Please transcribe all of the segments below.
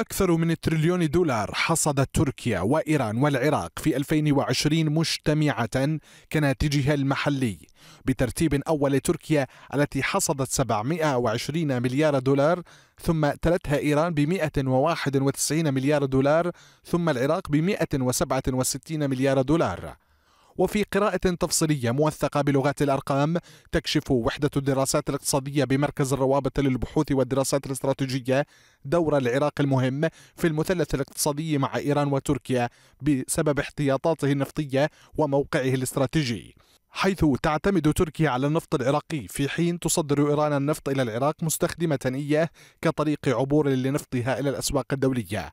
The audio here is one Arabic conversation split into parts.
أكثر من تريليون دولار حصدت تركيا وإيران والعراق في 2020 مجتمعة كناتجها المحلي بترتيب أول تركيا التي حصدت 720 مليار دولار ثم تلتها إيران ب 191 مليار دولار ثم العراق ب 167 مليار دولار وفي قراءة تفصيلية موثقة بلغات الأرقام تكشف وحدة الدراسات الاقتصادية بمركز الروابط للبحوث والدراسات الاستراتيجية دور العراق المهم في المثلث الاقتصادي مع إيران وتركيا بسبب احتياطاته النفطية وموقعه الاستراتيجي حيث تعتمد تركيا على النفط العراقي في حين تصدر إيران النفط إلى العراق مستخدمة إياه كطريق عبور لنفطها إلى الأسواق الدولية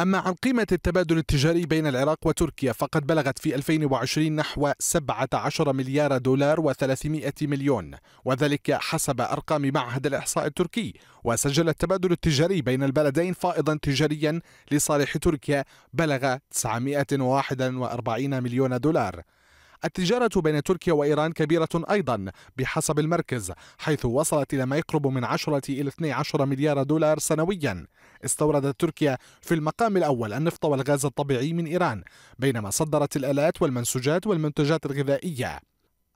أما عن قيمة التبادل التجاري بين العراق وتركيا فقد بلغت في 2020 نحو 17 مليار دولار و300 مليون وذلك حسب أرقام معهد الإحصاء التركي وسجل التبادل التجاري بين البلدين فائضا تجاريا لصالح تركيا بلغ 941 مليون دولار التجارة بين تركيا وإيران كبيرة أيضا بحسب المركز حيث وصلت إلى ما يقرب من 10 إلى 12 مليار دولار سنويا استوردت تركيا في المقام الأول النفط والغاز الطبيعي من إيران بينما صدرت الآلات والمنسوجات والمنتجات الغذائية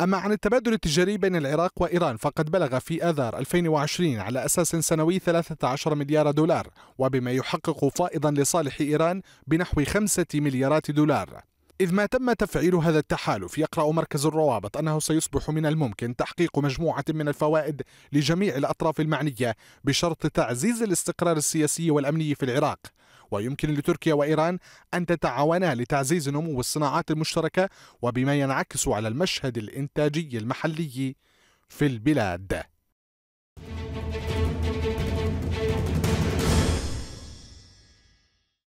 أما عن التبادل التجاري بين العراق وإيران فقد بلغ في آذار 2020 على أساس سنوي 13 مليار دولار وبما يحقق فائضا لصالح إيران بنحو 5 مليارات دولار إذ ما تم تفعيل هذا التحالف يقرأ مركز الروابط أنه سيصبح من الممكن تحقيق مجموعة من الفوائد لجميع الأطراف المعنية بشرط تعزيز الاستقرار السياسي والأمني في العراق ويمكن لتركيا وإيران أن تتعاونا لتعزيز نمو الصناعات المشتركة وبما ينعكس على المشهد الإنتاجي المحلي في البلاد